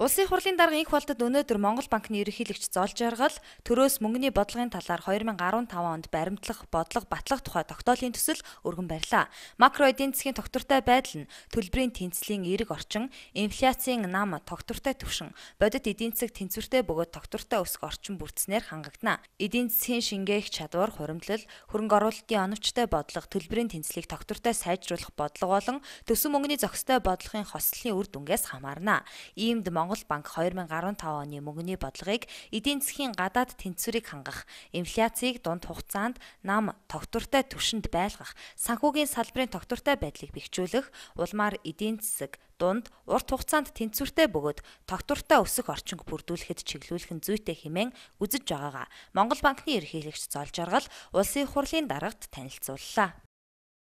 Улсын хурлын дарга инх болдод өнөөдөр Монгол банкны ерөнхийлөгч Золж Яргал төрөөс мөнгөний бодлогын талаар 2015 онд баримтлах, бодлого батлах тухай тогтоолын төсөл өргөн барьлаа. Макро эдийн засгийн тогтвортой байдал нь төлбөрийн тэнцлийн эрэг орчин, инфляцийн нам тогтвортой төвшин, бодит эдийн засаг тэнцвэртэй бөгөөд тогтвортой өсөх орчин бүрдснээр хангагдана. Эдийн засгийн шингээх чадвар, хуримтлал, хөрөнгө оруулалтын оновчтой бодлого, төлбөрийн тэнцлийг тогтвортой сайжруулах бодлого болон төсөв мөнгөний зохистой бодлогын хослолын үр дүнгээс хамаарна. Иймд Монгол Монгол банк 2015 оны мөнгөний бодлогыг эдийн засгийн гадаад тэнцвэрийг хангах, инфляцийг дунд хугацаанд нам тогтвортой түвшинд байлгах, санхүүгийн салбарын тогтвортой байдлыг бэхжүүлэх, улмаар эдийн засаг дунд урт хугацаанд тэнцвэртэй бөгөөд тогтвортой өсөх орчинг бүрдүүлэхэд чиглүүлэх нь зүйтэй хэмээн үзэж байгаагаа Монгол банкны ерөнхийлөгч Золж Аргал улсын хурлын дарагт танилцууллаа.